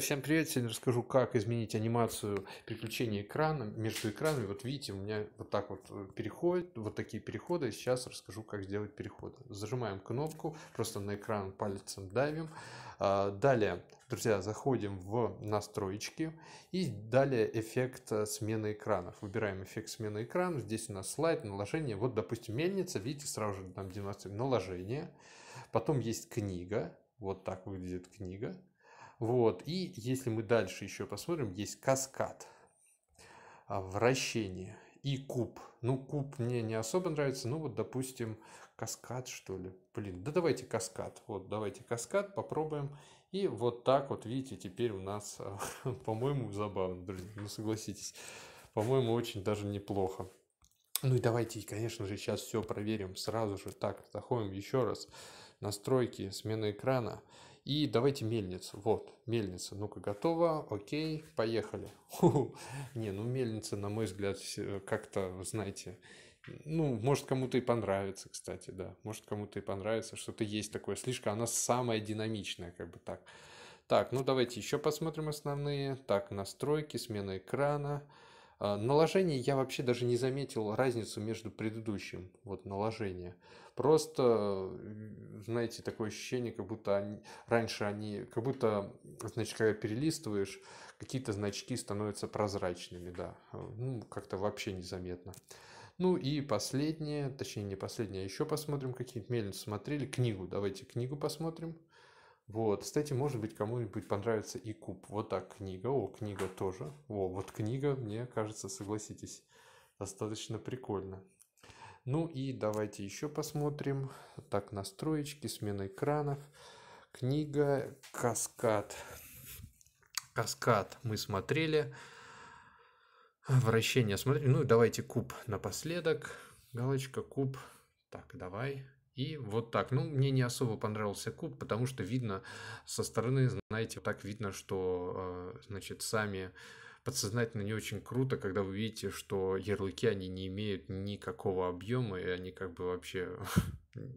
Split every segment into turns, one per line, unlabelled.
Всем привет! Сегодня расскажу, как изменить анимацию переключения экрана между экранами. Вот видите, у меня вот так вот э, переходит, вот такие переходы. Сейчас расскажу, как сделать переходы. Зажимаем кнопку, просто на экран пальцем давим. А, далее, друзья, заходим в настройки и далее эффект э, смены экранов. Выбираем эффект смены экранов. Здесь у нас слайд, наложение. Вот, допустим, мельница, видите, сразу же нам демонстрируем наложение. Потом есть книга. Вот так выглядит книга. Вот. И если мы дальше еще посмотрим, есть каскад, а, вращение и куб. Ну, куб мне не особо нравится. Ну, вот, допустим, каскад, что ли. Блин, да давайте каскад. Вот, давайте каскад, попробуем. И вот так вот, видите, теперь у нас, а, по-моему, забавно, друзья, ну согласитесь. По-моему, очень даже неплохо. Ну и давайте, конечно же, сейчас все проверим сразу же. Так, заходим еще раз. Настройки, смена экрана. И давайте мельницу. Вот, мельница, ну-ка, готова, окей, поехали. Не, ну мельница, на мой взгляд, как-то, знаете, ну, может, кому-то и понравится, кстати, да. Может, кому-то и понравится, что-то есть такое. Слишком она самая динамичная, как бы так. Так, ну давайте еще посмотрим основные. Так, настройки, смена экрана. А, наложение я вообще даже не заметил разницу между предыдущим, вот наложение. Просто, знаете, такое ощущение, как будто они, раньше они, как будто, значит, когда перелистываешь, какие-то значки становятся прозрачными, да. А, ну, как-то вообще незаметно. Ну и последнее, точнее не последнее, а еще посмотрим какие-то мельницы смотрели. Книгу, давайте книгу посмотрим. Вот, кстати, может быть, кому-нибудь понравится и куб. Вот так книга. О, книга тоже. О, вот книга, мне кажется, согласитесь, достаточно прикольно. Ну и давайте еще посмотрим. Так, настроечки, смена экранов. Книга «Каскад». «Каскад» мы смотрели. Вращение смотрели. Ну, давайте куб напоследок. Галочка «Куб». Так, давай. И вот так. Ну, мне не особо понравился куб, потому что видно со стороны, знаете, так видно, что, э, значит, сами подсознательно не очень круто, когда вы видите, что ярлыки, они не имеют никакого объема, и они как бы вообще...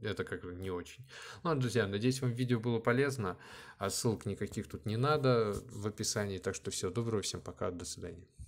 Это как бы не очень. Ну, а, друзья, надеюсь, вам видео было полезно. А ссылок никаких тут не надо в описании. Так что всего доброго, всем пока, до свидания.